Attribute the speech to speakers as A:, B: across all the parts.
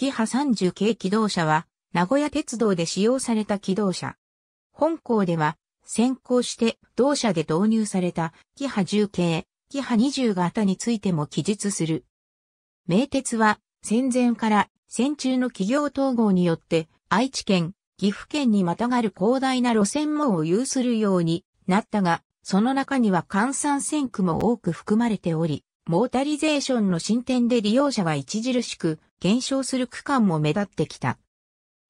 A: キハ30系機動車は、名古屋鉄道で使用された機動車。本校では、先行して同社で導入されたキハ10系、キハ20型についても記述する。名鉄は、戦前から戦中の企業統合によって愛知県、岐阜県にまたがる広大な路線網を有するようになったが、その中には換算線区も多く含まれており、モータリゼーションの進展で利用者が著しく減少する区間も目立ってきた。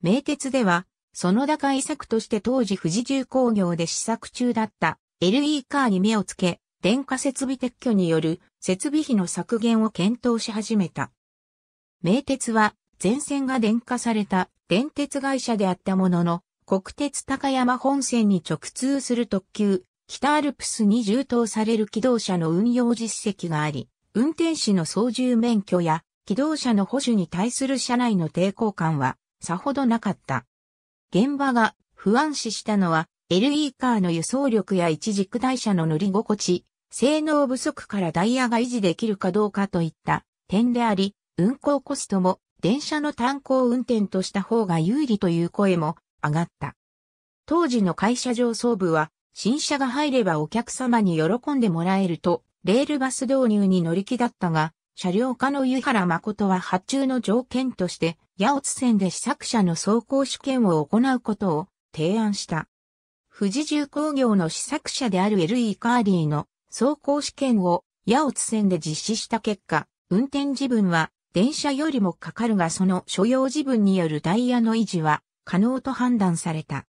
A: 名鉄では、その開策として当時富士重工業で試作中だった LE カーに目をつけ、電化設備撤去による設備費の削減を検討し始めた。名鉄は全線が電化された電鉄会社であったものの、国鉄高山本線に直通する特急、北アルプスに充当される機動車の運用実績があり、運転士の操縦免許や機動車の保守に対する社内の抵抗感はさほどなかった。現場が不安視したのは LE カーの輸送力や一軸台車の乗り心地、性能不足からダイヤが維持できるかどうかといった点であり、運行コストも電車の単行運転とした方が有利という声も上がった。当時の会社上層部は、新車が入ればお客様に喜んでもらえると、レールバス導入に乗り気だったが、車両課の湯原誠は発注の条件として、八尾津線で試作車の走行試験を行うことを提案した。富士重工業の試作車である LE カーリーの走行試験を八尾津線で実施した結果、運転自分は電車よりもかかるがその所要自分によるダイヤの維持は可能と判断された。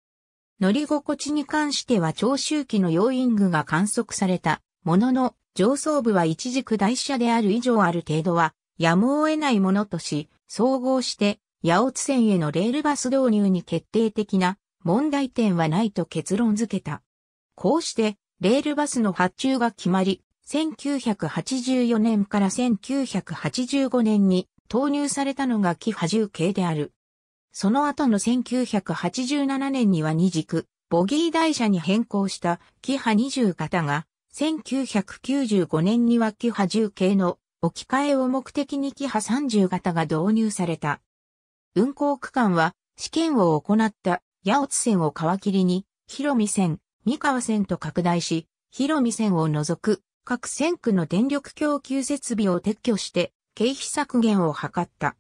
A: 乗り心地に関しては長周期の要因具が観測されたものの上層部は一軸台社である以上ある程度は、やむを得ないものとし、総合して、八尾津線へのレールバス導入に決定的な問題点はないと結論付けた。こうして、レールバスの発注が決まり、1984年から1985年に投入されたのが木波重系である。その後の1987年には二軸、ボギー台車に変更した木波20型が1995年にはキハ10系の置き換えを目的にキハ30型が導入された。運行区間は試験を行った八津線を皮切りに、広見線、三河線と拡大し、広見線を除く各線区の電力供給設備を撤去して経費削減を図った。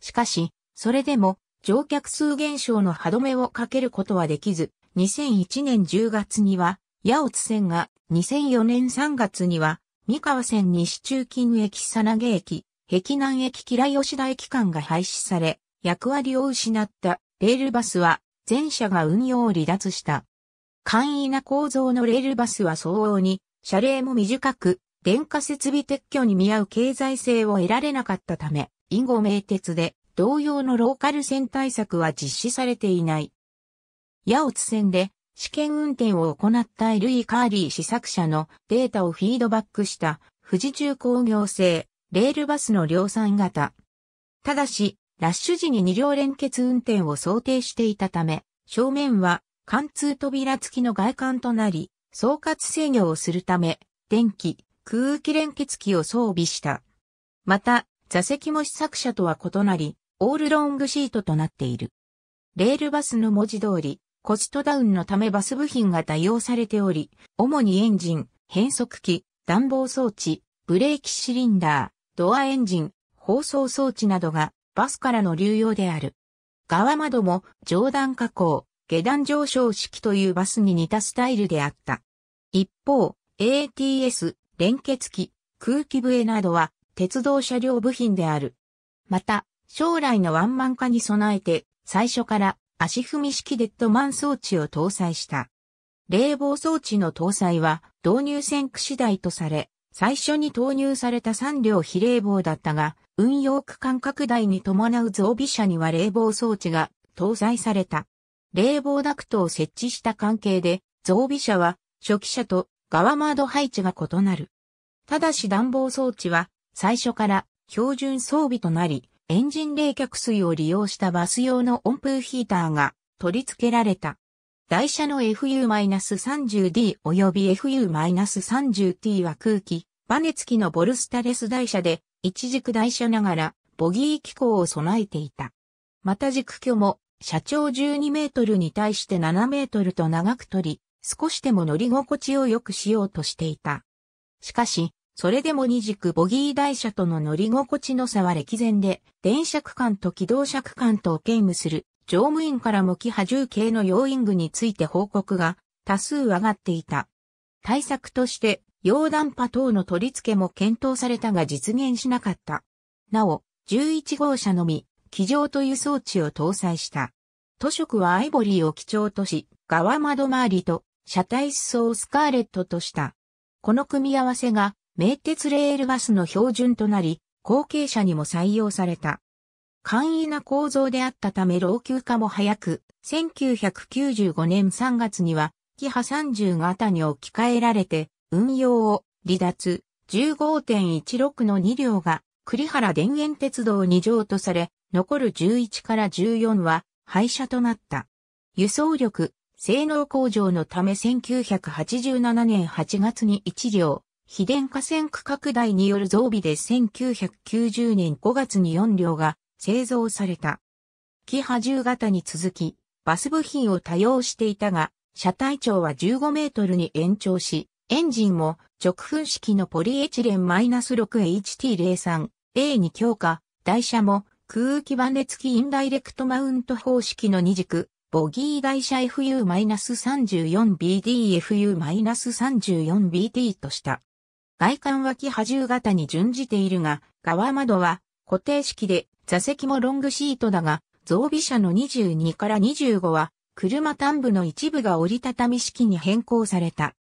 A: しかし、それでも乗客数減少の歯止めをかけることはできず、2001年10月には、八津線が2004年3月には、三河線西中金駅さなげ駅、碧南駅平吉田駅間が廃止され、役割を失ったレールバスは、全社が運用を離脱した。簡易な構造のレールバスは相応に、車齢も短く、電化設備撤去に見合う経済性を得られなかったため、以後名鉄で同様のローカル線対策は実施されていない。八尾津線で試験運転を行ったエルイ・カーリー試作車のデータをフィードバックした富士重工業製レールバスの量産型。ただし、ラッシュ時に二両連結運転を想定していたため、正面は貫通扉付きの外観となり、総括制御をするため、電気、空気連結機を装備した。また、座席も試作車とは異なり、オールロングシートとなっている。レールバスの文字通り、コストダウンのためバス部品が多用されており、主にエンジン、変速機、暖房装置、ブレーキシリンダー、ドアエンジン、放送装置などがバスからの流用である。側窓も上段加工、下段上昇式というバスに似たスタイルであった。一方、ATS、連結機、空気笛などは鉄道車両部品である。また、将来のワンマン化に備えて、最初から足踏み式デッドマン装置を搭載した。冷房装置の搭載は導入線駆次第とされ、最初に投入された3両非冷房だったが、運用区間拡大に伴う増備車には冷房装置が搭載された。冷房ダクトを設置した関係で、増備車は初期車と側窓配置が異なる。ただし暖房装置は最初から標準装備となり、エンジン冷却水を利用したバス用の温風ヒーターが取り付けられた。台車の FU-30D 及び FU-30T は空気、バネ付きのボルスタレス台車で、一軸台車ながら、ボギー機構を備えていた。また軸距も、車長12メートルに対して7メートルと長く取り、少しでも乗り心地を良くしようとしていた。しかし、それでも二軸ボギー台車との乗り心地の差は歴然で、電車区間と機動車区間とを兼務する乗務員からも機波重系の要因具について報告が多数上がっていた。対策として、溶断波等の取り付けも検討されたが実現しなかった。なお、11号車のみ、機上という装置を搭載した。塗色はアイボリーを基調とし、側窓周りと車体裾をスカーレットとした。この組み合わせが名鉄レールバスの標準となり、後継者にも採用された。簡易な構造であったため老朽化も早く、1995年3月には、キハ30型に置き換えられて、運用を離脱15.16の2両が栗原電園鉄道2乗とされ、残る11から14は廃車となった。輸送力、性能向上のため1987年8月に1両、非電化線区拡大による増備で1990年5月に4両が製造された。キハ10型に続き、バス部品を多用していたが、車体長は15メートルに延長し、エンジンも直噴式のポリエチレン -6HT03A に強化、台車も空気バネ付きインダイレクトマウント方式の二軸、ボギー台車 FU-34BDFU-34BT とした。外観は木波重型に準じているが、側窓は固定式で座席もロングシートだが、増備車の22から25は車端部の一部が折りたたみ式に変更された。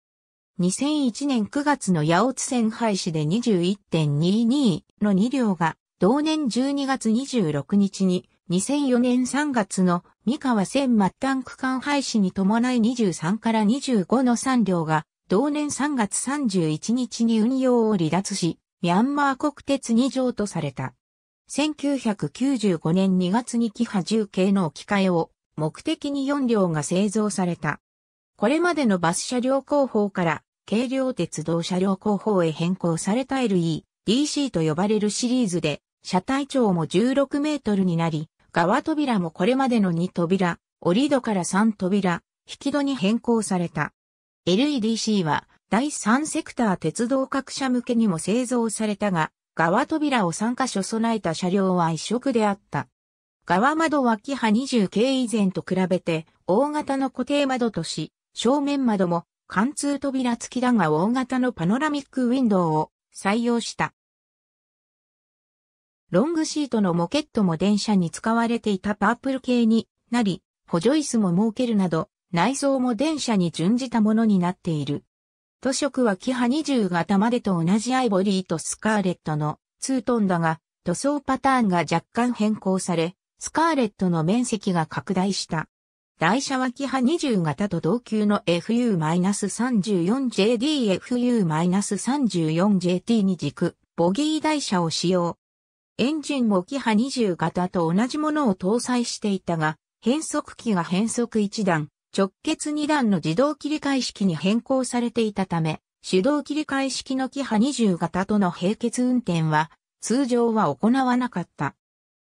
A: 2001年9月の八尾津線廃止で21.22の2両が、同年12月26日に2004年3月の三河線末端区間廃止に伴い23から25の3両が同年3月31日に運用を離脱し、ミャンマー国鉄に譲渡された。1995年2月にキハ10系の置き換えを目的に4両が製造された。これまでのバス車両工法から軽量鉄道車両工法へ変更された LE、DC と呼ばれるシリーズで、車体長も16メートルになり、側扉もこれまでの2扉、折り戸から3扉、引き戸に変更された。LEDC は第3セクター鉄道各社向けにも製造されたが、側扉を3カ所備えた車両は一色であった。側窓脇派2 0系以前と比べて、大型の固定窓とし、正面窓も貫通扉付きだが大型のパノラミックウィンドウを採用した。ロングシートのモケットも電車に使われていたパープル系になり、補助椅子も設けるなど、内装も電車に準じたものになっている。塗色はキハ20型までと同じアイボリーとスカーレットのツートンだが、塗装パターンが若干変更され、スカーレットの面積が拡大した。台車はキハ20型と同級の FU-34JDFU-34JT に軸、ボギー台車を使用。エンジンもキハ20型と同じものを搭載していたが、変速機が変速1段、直結2段の自動切り替え式に変更されていたため、手動切り替え式のキハ20型との並結運転は、通常は行わなかった。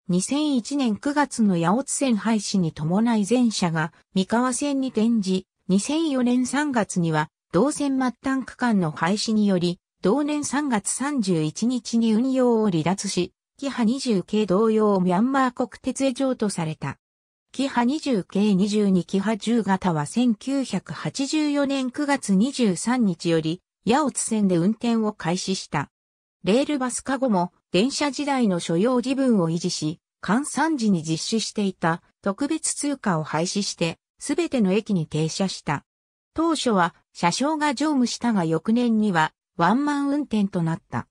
A: 2001年9月の八津線廃止に伴い全車が三河線に転じ、2004年3月には同線末端区間の廃止により、同年3月31日に運用を離脱し、キハ20系同様ミャンマー国鉄へ譲渡された。キハ 20K22 キハ10型は1984年9月23日より、八尾津線で運転を開始した。レールバスカ後も、電車時代の所要時分を維持し、換算時に実施していた特別通貨を廃止して、すべての駅に停車した。当初は車掌が乗務したが翌年にはワンマン運転となった。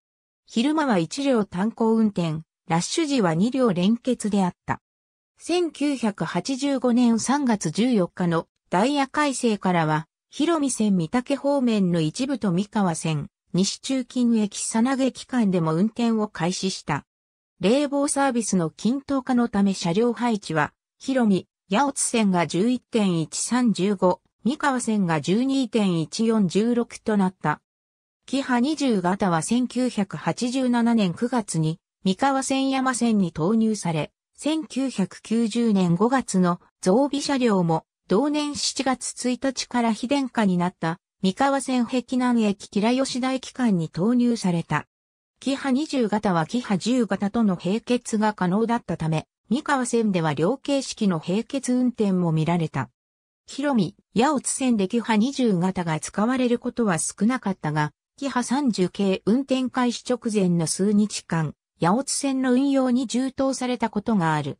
A: 昼間は1両単行運転、ラッシュ時は2両連結であった。1985年3月14日のダイヤ改正からは、広見線三宅方面の一部と三河線、西中近駅さなげ期間でも運転を開始した。冷房サービスの均等化のため車両配置は、広見、八尾津線が11.1315、三河線が12.1416となった。キハ20型は1987年9月に、三河線山線に投入され、1990年5月の増備車両も同年7月1日から非電化になった三河線壁南駅吉良吉台駅間に投入された。キハ20型はキハ10型との並結が可能だったため、三河線では両形式の並結運転も見られた。広見、八尾津線でキハ20型が使われることは少なかったが、キハ30系運転開始直前の数日間、八乙線の運用に充当されたことがある。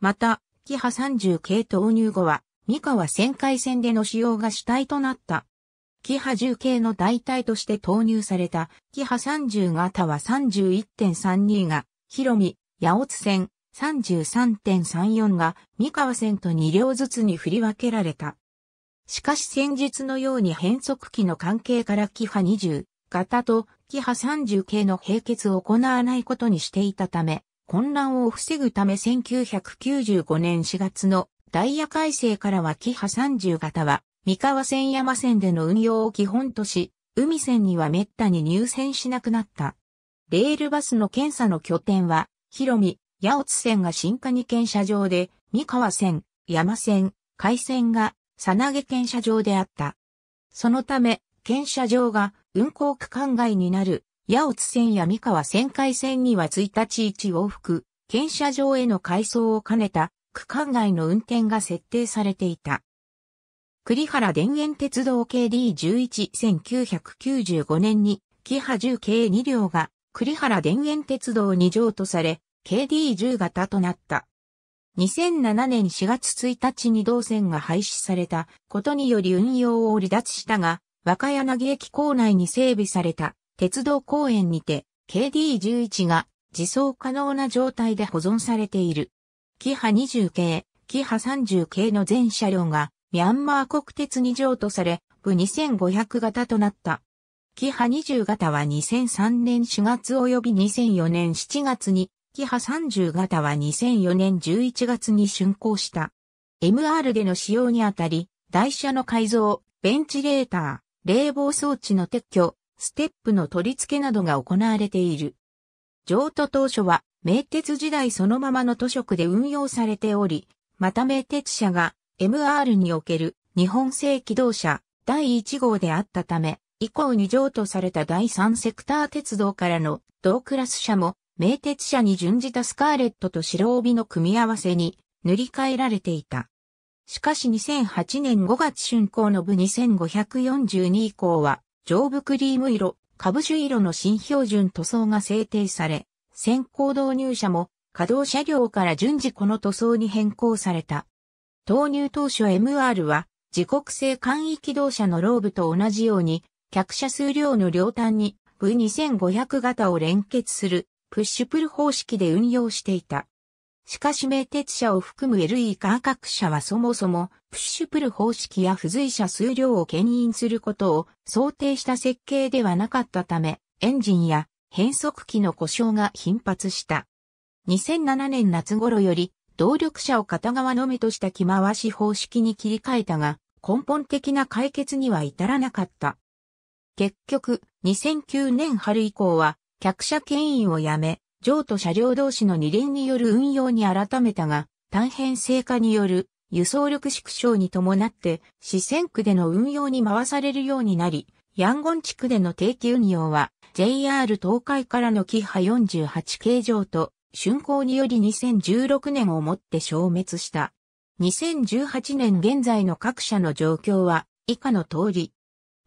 A: また、キハ30系投入後は、三河旋回線での使用が主体となった。キハ10系の代替として投入された、キハ30型は31.32が、広見、八乙線、33.34が三河線と2両ずつに振り分けられた。しかし先日のように変速機の関係からキハ20型とキハ30系の閉結を行わないことにしていたため、混乱を防ぐため1995年4月のダイヤ改正からはキハ30型は、三河線山線での運用を基本とし、海線には滅多に入線しなくなった。レールバスの検査の拠点は、広見、八乙線が新加に検車場で、三河線、山線、海線が、さなげ検車場であった。そのため、検車場が運行区間外になる、八津線や三河線海線には1日1往復、検車場への改装を兼ねた区間外の運転が設定されていた。栗原田園鉄道 KD11-1995 年に、キハ10系2両が栗原田園鉄道に譲渡され、KD10 型となった。2007年4月1日に同線が廃止されたことにより運用を離脱したが、若柳駅構内に整備された鉄道公園にて KD11 が自走可能な状態で保存されている。キハ20系、キハ30系の全車両がミャンマー国鉄に譲渡され、部2500型となった。キハ20型は2003年4月及び2004年7月に、キハ30型は2004年11月に竣工した。MR での使用にあたり、台車の改造、ベンチレーター。冷房装置の撤去、ステップの取り付けなどが行われている。譲渡当初は、名鉄時代そのままの図書区で運用されており、また名鉄社が MR における日本製機動車第1号であったため、以降に譲渡された第3セクター鉄道からの同クラス車も名鉄車に準じたスカーレットと白帯の組み合わせに塗り替えられていた。しかし2008年5月竣工の部2542以降は、上部クリーム色、株主色の新標準塗装が制定され、先行導入者も稼働車両から順次この塗装に変更された。投入当初 MR は自国製簡易機動車のローブと同じように客車数量の両端に V2500 型を連結するプッシュプル方式で運用していた。しかし名鉄車を含む LE カー各はそもそも、プッシュプル方式や付随車数量を牽引することを想定した設計ではなかったため、エンジンや変速機の故障が頻発した。2007年夏頃より、動力車を片側のみとした着回し方式に切り替えたが、根本的な解決には至らなかった。結局、2009年春以降は、客車牽引をやめ、譲渡車両同士の二輪による運用に改めたが、単編成化による輸送力縮小に伴って四川区での運用に回されるようになり、ヤンゴン地区での定期運用は JR 東海からのキハ48形状と竣工により2016年をもって消滅した。2018年現在の各社の状況は以下の通り。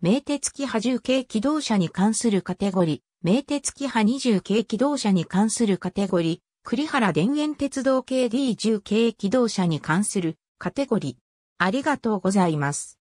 A: 名鉄キハ10系機動車に関するカテゴリ名鉄キハ20系機動車に関するカテゴリー、栗原電園鉄道系 D10 系機動車に関するカテゴリー。ありがとうございます。